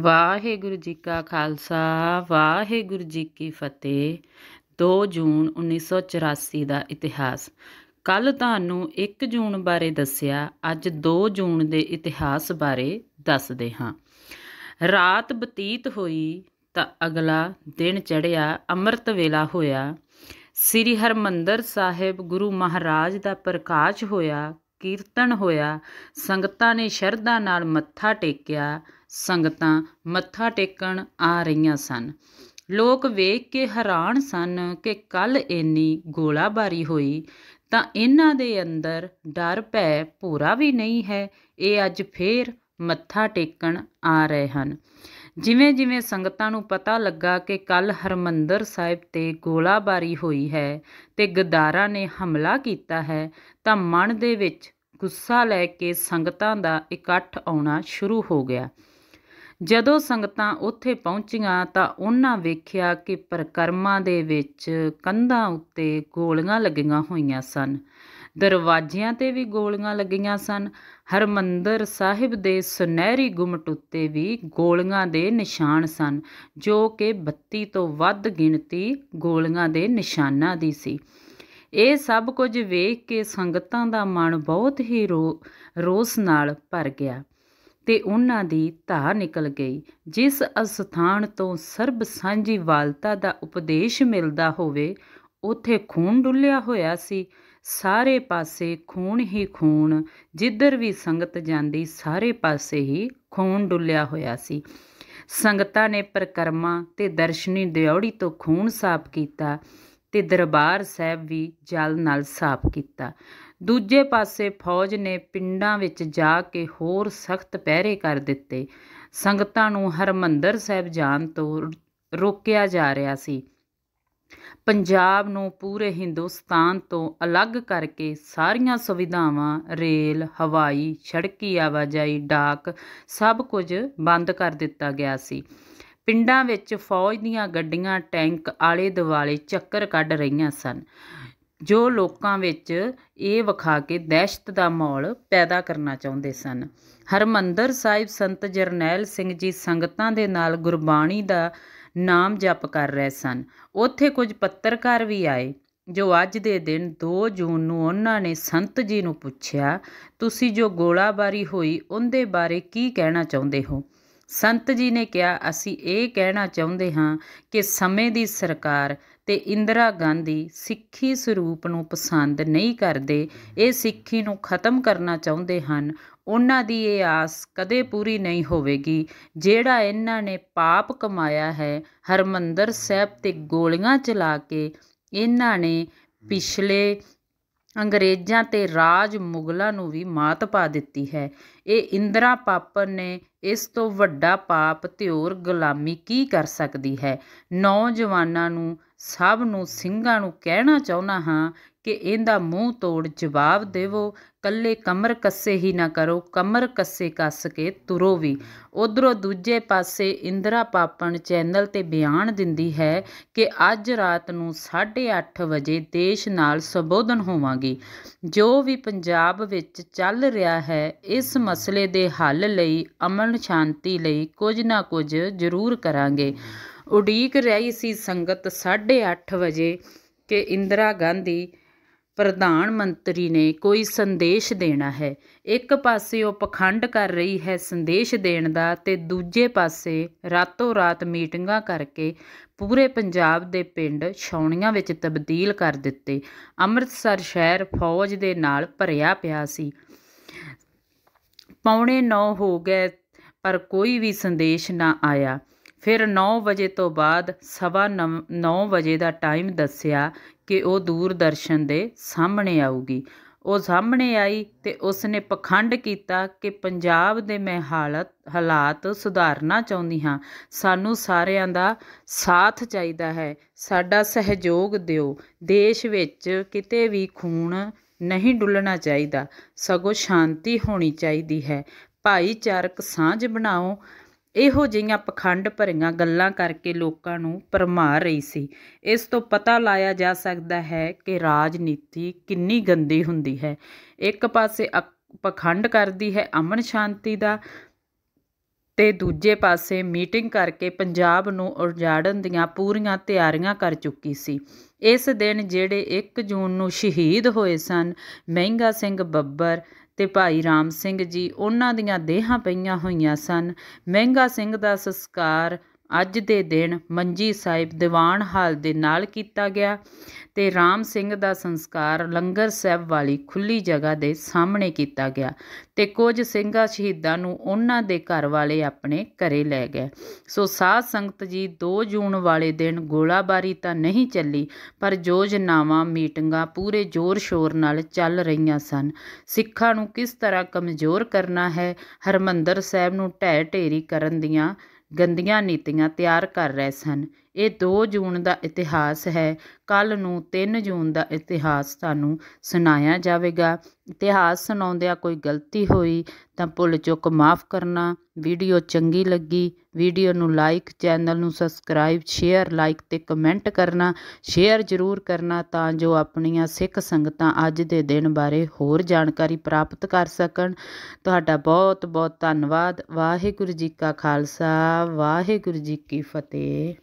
ਵਾਹਿਗੁਰੂ ਜੀ ਕਾ ਖਾਲਸਾ ਵਾਹਿਗੁਰੂ ਜੀ ਕੀ ਫਤਿਹ 2 ਜੂਨ 1984 ਦਾ ਇਤਿਹਾਸ ਕੱਲ ਤੁਹਾਨੂੰ 1 ਜੂਨ ਬਾਰੇ ਦੱਸਿਆ ਅੱਜ 2 ਜੂਨ ਦੇ ਇਤਿਹਾਸ ਬਾਰੇ ਦੱਸਦੇ ਹਾਂ ਰਾਤ ਬਤੀਤ ਹੋਈ ਤਾਂ ਅਗਲਾ ਦਿਨ ਚੜ੍ਹਿਆ ਅੰਮ੍ਰਿਤ ਵੇਲਾ ਹੋਇਆ ਸ੍ਰੀ ਹਰਮੰਦਰ ਸਾਹਿਬ ਗੁਰੂ ਮਹਾਰਾਜ ਦਾ ਪ੍ਰਕਾਸ਼ ਹੋਇਆ ਕੀਰਤਨ ਹੋਇਆ ਸੰਗਤਾਂ ਨੇ ਸ਼ਰਧਾ ਨਾਲ ਮੱਥਾ ਟੇਕਿਆ ਸੰਗਤਾਂ ਮੱਥਾ ਟੇਕਣ ਆ ਰਹੀਆਂ ਸਨ ਲੋਕ ਵੇਖ ਕੇ ਹੈਰਾਨ ਸਨ ਕਿ ਕੱਲ ਇੰਨੀ ਗੋਲਾਬਾਰੀ ਹੋਈ ਤਾਂ ਇਹਨਾਂ ਦੇ ਅੰਦਰ ਡਰ ਭੈ ਪੂਰਾ ਵੀ ਨਹੀਂ ਹੈ ਇਹ ਅੱਜ ਫੇਰ ਮੱਥਾ ਟੇਕਣ ਆ ਰਹੇ ਹਨ ਜਿਵੇਂ ਜਿਵੇਂ ਸੰਗਤਾਂ ਨੂੰ ਪਤਾ ਲੱਗਾ ਕਿ ਕੱਲ ਹਰਮੰਦਰ ਸਾਹਿਬ ਤੇ ਗੋਲਾਬਾਰੀ ਹੋਈ ਹੈ ਤੇ ਗਦਾਰਾਂ ਨੇ ਹਮਲਾ ਕੀਤਾ ਹੈ ਤਾਂ ਮਨ ਦੇ ਵਿੱਚ ਗੁੱਸਾ ਲੈ ਕੇ ਸੰਗਤਾਂ ਦਾ ਇਕੱਠ ਆਉਣਾ ਸ਼ੁਰੂ ਹੋ ਗਿਆ ਜਦੋਂ ਸੰਗਤਾਂ ਉੱਥੇ ਪਹੁੰਚੀਆਂ ਤਾਂ ਉਹਨਾਂ ਵੇਖਿਆ ਕਿ ਪ੍ਰਕਰਮਾਂ ਦੇ ਵਿੱਚ ਕੰਧਾਂ ਉੱਤੇ ਗੋਲੀਆਂ ਲੱਗੀਆਂ ਹੋਈਆਂ ਸਨ ਦਰਵਾਜ਼ਿਆਂ ਤੇ ਵੀ ਗੋਲੀਆਂ ਲੱਗੀਆਂ ਸਨ ਹਰਮੰਦਰ ਸਾਹਿਬ ਦੇ ਸੁਨਹਿਰੀ ਗੁੰਮਟ ਉੱਤੇ ਵੀ ਗੋਲੀਆਂ ਦੇ ਨਿਸ਼ਾਨ ਸਨ ਜੋ ਕਿ 32 ਤੋਂ ਵੱਧ ਗਿਣਤੀ ਗੋਲੀਆਂ ਦੇ ਨਿਸ਼ਾਨਾਂ ਦੀ ਸੀ ਇਹ ਸਭ ਕੁਝ ਵੇਖ ਕੇ ਸੰਗਤਾਂ ਦਾ ਮਨ ਬਹੁਤ ਹੀ ਰੋਸ ਨਾਲ ਭਰ ਗਿਆ ਤੇ ਉਹਨਾਂ ਦੀ ਧਾ ਨਿਕਲ ਗਈ ਜਿਸ ਅਸਥਾਨ ਤੋਂ ਸਰਬ ਸਾਂਝੀ ਵਾਲਤਾ ਦਾ ਉਪਦੇਸ਼ ਮਿਲਦਾ ਹੋਵੇ ਉਥੇ ਖੂਨ ਡੁੱਲਿਆ ਹੋਇਆ ਸੀ ਸਾਰੇ ਪਾਸੇ ਖੂਨ ਹੀ ਖੂਨ ਜਿੱਧਰ ਵੀ ਸੰਗਤ ਜਾਂਦੀ ਸਾਰੇ ਪਾਸੇ ਹੀ ਖੂਨ ਡੁੱਲਿਆ ਹੋਇਆ ਸੀ ਸੰਗਤਾਂ ਨੇ ਪ੍ਰਕਰਮਾ ਤੇ ਦਰਸ਼ਨੀ ਦਿਉੜੀ ਤੋਂ ਖੂਨ ਸਾਫ਼ ਕੀਤਾ ਤੇ ਦਰਬਾਰ ਸਾਹਿਬ ਵੀ ਜਲ ਨਾਲ ਸਾਫ਼ ਕੀਤਾ ਦੂਜੇ ਪਾਸੇ ਫੌਜ ਨੇ ਪਿੰਡਾਂ ਵਿੱਚ ਜਾ ਕੇ ਹੋਰ ਸਖਤ ਪਹਿਰੇ ਕਰ ਦਿੱਤੇ ਸੰਗਤਾਂ ਨੂੰ ਹਰਮੰਦਰ ਸਾਹਿਬ ਜਾਣ ਤੋਂ ਰੋਕਿਆ ਜਾ ਰਿਹਾ ਸੀ ਪੰਜਾਬ ਨੂੰ ਪੂਰੇ ਹਿੰਦੁਸਤਾਨ ਤੋਂ ਅਲੱਗ ਕਰਕੇ ਸਾਰੀਆਂ ਸੁਵਿਧਾਵਾਂ ਰੇਲ ਹਵਾਈ ਸੜਕੀ ਆਵਾਜਾਈ ਡਾਕ ਸਭ ਕੁਝ ਬੰਦ ਕਰ ਦਿੱਤਾ ਗਿਆ ਸੀ ਪਿੰਡਾਂ ਵਿੱਚ ਫੌਜ ਦੀਆਂ ਗੱਡੀਆਂ ਟੈਂਕ ਆਲੇ ਦੁਆਲੇ ਚੱਕਰ ਕੱਢ ਰਹੀਆਂ ਸਨ ਜੋ ਲੋਕਾਂ ਵਿੱਚ ਇਹ ਵਿਖਾ ਕੇ ਦਹਿਸ਼ਤ ਦਾ ਮਾਹੌਲ ਪੈਦਾ ਕਰਨਾ ਚਾਹੁੰਦੇ ਸਨ ਹਰਮੰਦਰ ਸਾਹਿਬ ਸੰਤ ਜਰਨੈਲ ਸਿੰਘ ਜੀ ਸੰਗਤਾਂ ਦੇ ਨਾਲ ਗੁਰਬਾਣੀ ਦਾ ਨਾਮ ਜਪ ਕਰ ਰਹੇ ਸਨ ਉੱਥੇ ਕੁਝ ਪੱਤਰਕਾਰ ਵੀ ਆਏ ਜੋ ਅੱਜ ਦੇ ਦਿਨ 2 ਜੂਨ ਨੂੰ ਉਹਨਾਂ ਨੇ ਸੰਤ ਜੀ ਨੂੰ ਪੁੱਛਿਆ ਤੁਸੀਂ ਜੋ ਗੋਲਾਬਾਰੀ ਹੋਈ ਉਹਦੇ ਬਾਰੇ ਕੀ ਕਹਿਣਾ ਚਾਹੁੰਦੇ ਹੋ ਸੰਤ ਜੀ ਨੇ ਕਿਹਾ ਅਸੀਂ ਇਹ ਕਹਿਣਾ ਚਾਹੁੰਦੇ ਹਾਂ ਕਿ ਸਮੇਂ ਦੀ ਸਰਕਾਰ ਤੇ ਇੰਦਰਾ ਗਾਂਧੀ ਸਿੱਖੀ ਸਰੂਪ ਨੂੰ ਪਸੰਦ ਨਹੀਂ ਕਰਦੇ ਇਹ ਸਿੱਖੀ ਨੂੰ ਖਤਮ ਕਰਨਾ ਚਾਹੁੰਦੇ ਹਨ ਉਹਨਾਂ ਦੀ ਇਹ ਆਸ ਕਦੇ ਪੂਰੀ ਨਹੀਂ ਹੋਵੇਗੀ ਜਿਹੜਾ ਇਹਨਾਂ ਨੇ ਪਾਪ ਕਮਾਇਆ ਹੈ ਹਰਮੰਦਰ ਸਾਹਿਬ ਤੇ ਗੋਲੀਆਂ ਚਲਾ ਕੇ ਇਹਨਾਂ ਨੇ ਪਿਛਲੇ ਅੰਗਰੇਜ਼ਾਂ ਤੇ ਰਾਜ ਮੁਗਲਾਂ ਨੂੰ ਵੀ ਮਾਤ ਪਾ ਦਿੱਤੀ ਹੈ ਇਹ ਇੰਦਰਾ ਪਾਪਰ ਨੇ ਇਸ ਤੋਂ ਵੱਡਾ ਪਾਪ ਧਿਓਰ ਗੁਲਾਮੀ ਕੀ ਕਰ ਸਕਦੀ ਹੈ ਨੌਜਵਾਨਾਂ ਨੂੰ ਸਭ ਨੂੰ ਸਿੰਘਾਂ ਨੂੰ ਕਹਿਣਾ ਚਾਹੁੰਦਾ ਹਾਂ ਕਿ ਇਹਦਾ ਮੂੰਹ ਤੋੜ ਜਵਾਬ ਦੇਵੋ ਕੱਲੇ ਕਮਰ ਕੱਸੇ ਹੀ ਨਾ ਕਰੋ ਕਮਰ ਕੱਸੇ ਕੱਸ ਕੇ ਤੁਰੋ ਵੀ ਉਧਰੋਂ ਦੂਜੇ ਪਾਸੇ ਇੰਦਰਾ ਪਾਪਣ ਚੈਨਲ ਤੇ ਬਿਆਨ ਦਿੰਦੀ ਹੈ ਕਿ ਅੱਜ ਰਾਤ ਨੂੰ 8:30 ਵਜੇ ਦੇਸ਼ ਨਾਲ ਸੰਬੋਧਨ ਹੋਵਾਂਗੀ ਜੋ ਵੀ ਪੰਜਾਬ ਵਿੱਚ ਚੱਲ ਰਿਹਾ ਹੈ ਇਸ ਮਸਲੇ ਦੇ ਹੱਲ ਲਈ ਅਮਨ ਸ਼ਾਂਤੀ ਲਈ ਕੁਝ ਨਾ ਕੁਝ ਜ਼ਰੂਰ ਕਰਾਂਗੇ ਉਡੀਕ ਰਹੀ ਸੀ ਸੰਗਤ 8:30 ਵਜੇ ਕਿ ਇੰਦਰਾ ਗਾਂਧੀ ਪ੍ਰਧਾਨ ਮੰਤਰੀ ਨੇ ਕੋਈ ਸੰਦੇਸ਼ ਦੇਣਾ ਹੈ ਇੱਕ ਪਾਸੇ ਉਹ ਪਖੰਡ ਕਰ ਰਹੀ ਹੈ ਸੰਦੇਸ਼ ਦੇਣ ਦਾ ਤੇ ਦੂਜੇ ਪਾਸੇ ਰਾਤੋਂ ਰਾਤ ਮੀਟਿੰਗਾਂ ਕਰਕੇ ਪੂਰੇ ਪੰਜਾਬ ਦੇ ਪਿੰਡ ਛੌਣੀਆਂ ਵਿੱਚ ਤਬਦੀਲ ਕਰ ਦਿੱਤੇ ਅੰਮ੍ਰਿਤਸਰ ਸ਼ਹਿਰ ਫੌਜ ਦੇ ਨਾਲ ਭਰਿਆ ਪਿਆ ਸੀ ਪੌਣੇ 9 ਹੋ ਗਏ ਪਰ ਕੋਈ ਵੀ ਸੰਦੇਸ਼ ਨਾ ਆਇਆ ਫਿਰ 9 ਵਜੇ ਤੋਂ ਬਾਅਦ ਸਵਾ 9 ਵਜੇ ਦਾ ਟਾਈਮ ਦੱਸਿਆ ਕਿ ਉਹ ਦੂਰਦਰਸ਼ਨ ਦੇ ਸਾਹਮਣੇ ਆਊਗੀ ਉਹ ਸਾਹਮਣੇ ਆਈ ਉਸ ਉਸਨੇ ਪਖੰਡ ਕੀਤਾ ਕਿ ਪੰਜਾਬ ਦੇ ਮੈਂ ਹਾਲਤ ਹਾਲਾਤ ਸੁਧਾਰਨਾ ਚਾਹੁੰਦੀ ਹਾਂ ਸਾਨੂੰ ਸਾਰਿਆਂ ਦਾ ਸਾਥ ਚਾਹੀਦਾ ਹੈ ਸਾਡਾ ਸਹਿਯੋਗ ਦਿਓ ਦੇਸ਼ ਵਿੱਚ ਕਿਤੇ ਵੀ ਖੂਨ ਨਹੀਂ ਡੁੱਲਣਾ ਚਾਹੀਦਾ ਸਗੋਂ ਸ਼ਾਂਤੀ ਹੋਣੀ ਚਾਹੀਦੀ ਹੈ ਭਾਈਚਾਰਕ ਸਾਂਝ ਬਣਾਓ ਇਹੋ ਜਿਹੀਆਂ ਪਖੰਡ ਭਰੀਆਂ ਗੱਲਾਂ ਕਰਕੇ ਲੋਕਾਂ ਨੂੰ ਪਰਮਾ ਰਹੀ ਸੀ ਇਸ ਤੋਂ ਪਤਾ ਲਾਇਆ ਜਾ ਸਕਦਾ ਹੈ ਕਿ ਰਾਜਨੀਤੀ ਕਿੰਨੀ ਗੰਦੀ ਹੁੰਦੀ ਹੈ ਇੱਕ ਪਾਸੇ ਪਖੰਡ ਕਰਦੀ ਹੈ ਅਮਨ ਸ਼ਾਂਤੀ ਦਾ ਤੇ ਦੂਜੇ ਪਾਸੇ ਮੀਟਿੰਗ ਕਰਕੇ ਪੰਜਾਬ ਨੂੰ ਉਜਾੜਨ ਦੀਆਂ ਪੂਰੀਆਂ ਤਿਆਰੀਆਂ ਕਰ ਚੁੱਕੀ ਸੀ ਇਸ ਦਿਨ ਜਿਹੜੇ 1 ਜੂਨ ਨੂੰ ਸ਼ਹੀਦ ਹੋਏ ਸਨ ਮਹਿੰਗਾ ਸਿੰਘ ਬੱਬਰ ਤੇ ਭਾਈ ਰਾਮ ਸਿੰਘ ਜੀ ਉਹਨਾਂ ਦੀਆਂ ਦੇਹਾਂ ਪਈਆਂ ਹੋਈਆਂ ਸਨ ਮਹਿੰਗਾ ਸਿੰਘ ਦਾ ਸੰਸਕਾਰ ਅੱਜ ਦੇ ਦਿਨ ਮੰਜੀ ਸਾਹਿਬ ਦੀਵਾਨ ਹਾਲ ਦੇ ਨਾਲ ਕੀਤਾ ਗਿਆ ਤੇ ਰਾਮ ਸਿੰਘ ਦਾ ਸੰਸਕਾਰ ਲੰਗਰ ਸਾਹਿਬ ਵਾਲੀ ਖੁੱਲੀ ਜਗ੍ਹਾ ਦੇ ਸਾਹਮਣੇ ਕੀਤਾ ਗਿਆ ਤੇ ਕੁਝ ਸਿੰਘਾਂ ਸ਼ਹੀਦਾਂ ਨੂੰ ਉਹਨਾਂ ਦੇ ਘਰ ਵਾਲੇ ਆਪਣੇ ਘਰੇ ਲੈ ਗਏ ਸੋ ਸਾਧ ਸੰਗਤ ਜੀ 2 ਜੂਨ ਵਾਲੇ ਦਿਨ ਗੋਲਾਬਾਰੀ ਤਾਂ ਨਹੀਂ ਚੱਲੀ ਪਰ ਯੋਜਨਾਵਾਂ ਮੀਟਿੰਗਾਂ ਪੂਰੇ ਜ਼ੋਰ ਸ਼ੋਰ ਨਾਲ ਚੱਲ ਰਹੀਆਂ ਸਨ ਸਿੱਖਾਂ ਨੂੰ ਕਿਸ ਤਰ੍ਹਾਂ ਕਮਜ਼ੋਰ ਕਰਨਾ ਹੈ ਹਰਮੰਦਰ ਸਾਹਿਬ ਨੂੰ ਢਹਿ ਢੇਰੀ ਕਰਨ ਦੀਆਂ ਗੰਦੀਆਂ ਨੀਤੀਆਂ ਤਿਆਰ ਕਰ ਰਹੇ ਸਨ ਇਹ 2 ਜੂਨ ਦਾ ਇਤਿਹਾਸ ਹੈ ਕੱਲ ਨੂੰ 3 ਜੂਨ ਦਾ ਇਤਿਹਾਸ ਤੁਹਾਨੂੰ ਸੁਣਾਇਆ ਜਾਵੇਗਾ ਇਤਿਹਾਸ ਸੁਣਾਉਂਦਿਆਂ ਕੋਈ ਗਲਤੀ ਹੋਈ ਤਾਂ ਭੁੱਲ ਚੁੱਕ ਮਾਫ ਕਰਨਾ ਵੀਡੀਓ ਚੰਗੀ ਲੱਗੀ ਵੀਡੀਓ ਨੂੰ ਲਾਈਕ ਚੈਨਲ ਨੂੰ ਸਬਸਕ੍ਰਾਈਬ ਸ਼ੇਅਰ ਲਾਈਕ ਤੇ ਕਮੈਂਟ ਕਰਨਾ ਸ਼ੇਅਰ ਜ਼ਰੂਰ ਕਰਨਾ ਤਾਂ ਜੋ ਆਪਣੀਆਂ ਸਿੱਖ ਸੰਗਤਾਂ ਅੱਜ ਦੇ ਦਿਨ ਬਾਰੇ ਹੋਰ ਜਾਣਕਾਰੀ ਪ੍ਰਾਪਤ ਕਰ ਸਕਣ ਤੁਹਾਡਾ ਬਹੁਤ ਬਹੁਤ ਧੰਨਵਾਦ ਵਾਹਿਗੁਰੂ ਜੀ ਕਾ ਖਾਲਸਾ ਵਾਹਿਗੁਰੂ ਜੀ ਕੀ ਫਤਿਹ